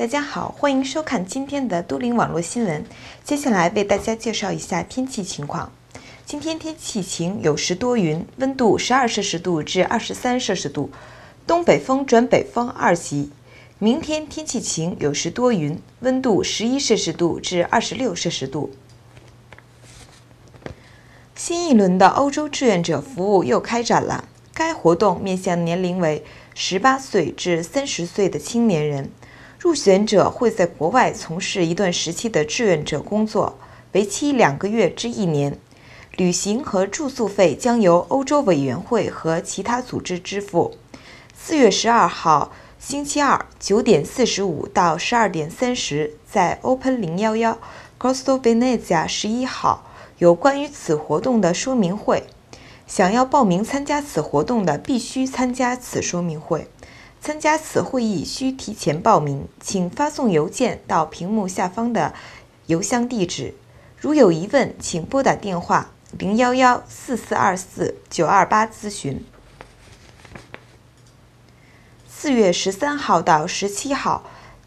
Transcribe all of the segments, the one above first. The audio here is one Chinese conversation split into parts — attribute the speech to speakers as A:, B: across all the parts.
A: 大家好，欢迎收看今天的都灵网络新闻。接下来为大家介绍一下天气情况。今天天气晴，有时多云，温度十二摄氏度至二十三摄氏度，东北风转北风二级。明天天气晴，有时多云，温度十一摄氏度至二十六摄氏度。新一轮的欧洲志愿者服务又开展了，该活动面向年龄为十八岁至三十岁的青年人。入选者会在国外从事一段时期的志愿者工作，为期两个月至一年。旅行和住宿费将由欧洲委员会和其他组织支付。四月十二号星期二九点四十五到十二点三十，在 Open 零幺幺 Costa b e n e z i a 十一号有关于此活动的说明会。想要报名参加此活动的，必须参加此说明会。参加此会议需提前报名，请发送邮件到屏幕下方的邮箱地址。如有疑问，请拨打电话零幺幺四四二四九二八咨询。四月十三号到十七号，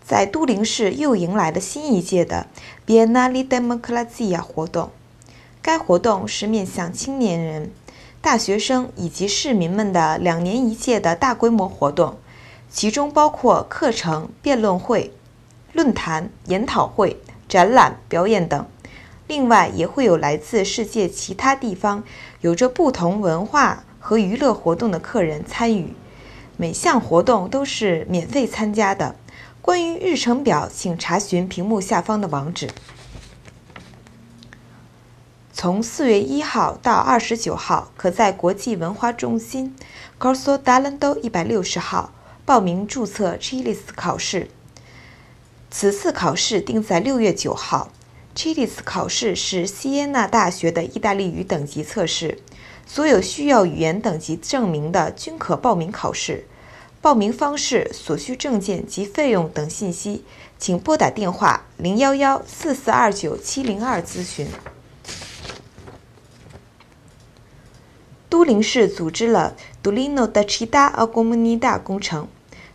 A: 在都灵市又迎来了新一届的 Biennale d e m o c r a z i a 活动。该活动是面向青年人、大学生以及市民们的两年一届的大规模活动。其中包括课程、辩论会、论坛、研讨会、展览、表演等。另外，也会有来自世界其他地方、有着不同文化和娱乐活动的客人参与。每项活动都是免费参加的。关于日程表，请查询屏幕下方的网址。从四月一号到二十九号，可在国际文化中心 c r s o Dalando 一百六十号。报名注册 c i l i s 考试，此次考试定在六月九号。c i l i i s 考试是锡耶纳大学的意大利语等级测试，所有需要语言等级证明的均可报名考试。报名方式、所需证件及费用等信息，请拨打电话零幺幺四四二九七零二咨询。都灵市组织了。Dulino d a c 尼 i d a a g m n i d a 工程，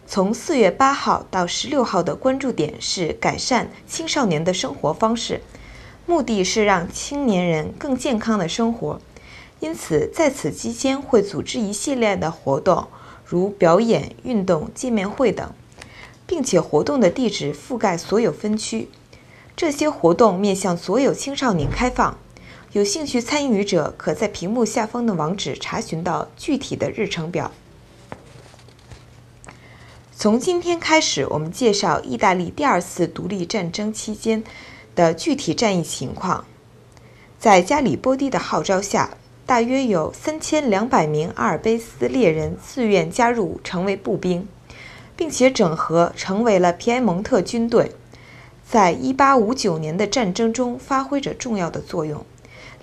A: 从四月八号到十六号的关注点是改善青少年的生活方式，目的是让青年人更健康的生活。因此，在此期间会组织一系列的活动，如表演、运动、见面会等，并且活动的地址覆盖所有分区。这些活动面向所有青少年开放。有兴趣参与者可在屏幕下方的网址查询到具体的日程表。从今天开始，我们介绍意大利第二次独立战争期间的具体战役情况。在加里波第的号召下，大约有三千两百名阿尔卑斯猎人自愿加入，成为步兵，并且整合成为了皮埃蒙特军队，在一八五九年的战争中发挥着重要的作用。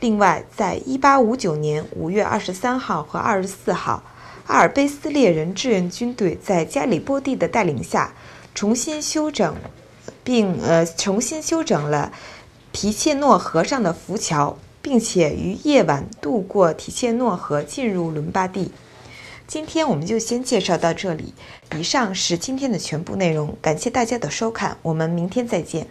A: 另外，在一八五九年五月二十三号和二十四号，阿尔卑斯猎人志愿军队在加里波第的带领下，重新修整，并呃重新修整了提切诺河上的浮桥，并且于夜晚渡过提切诺河，进入伦巴第。今天我们就先介绍到这里，以上是今天的全部内容，感谢大家的收看，我们明天再见。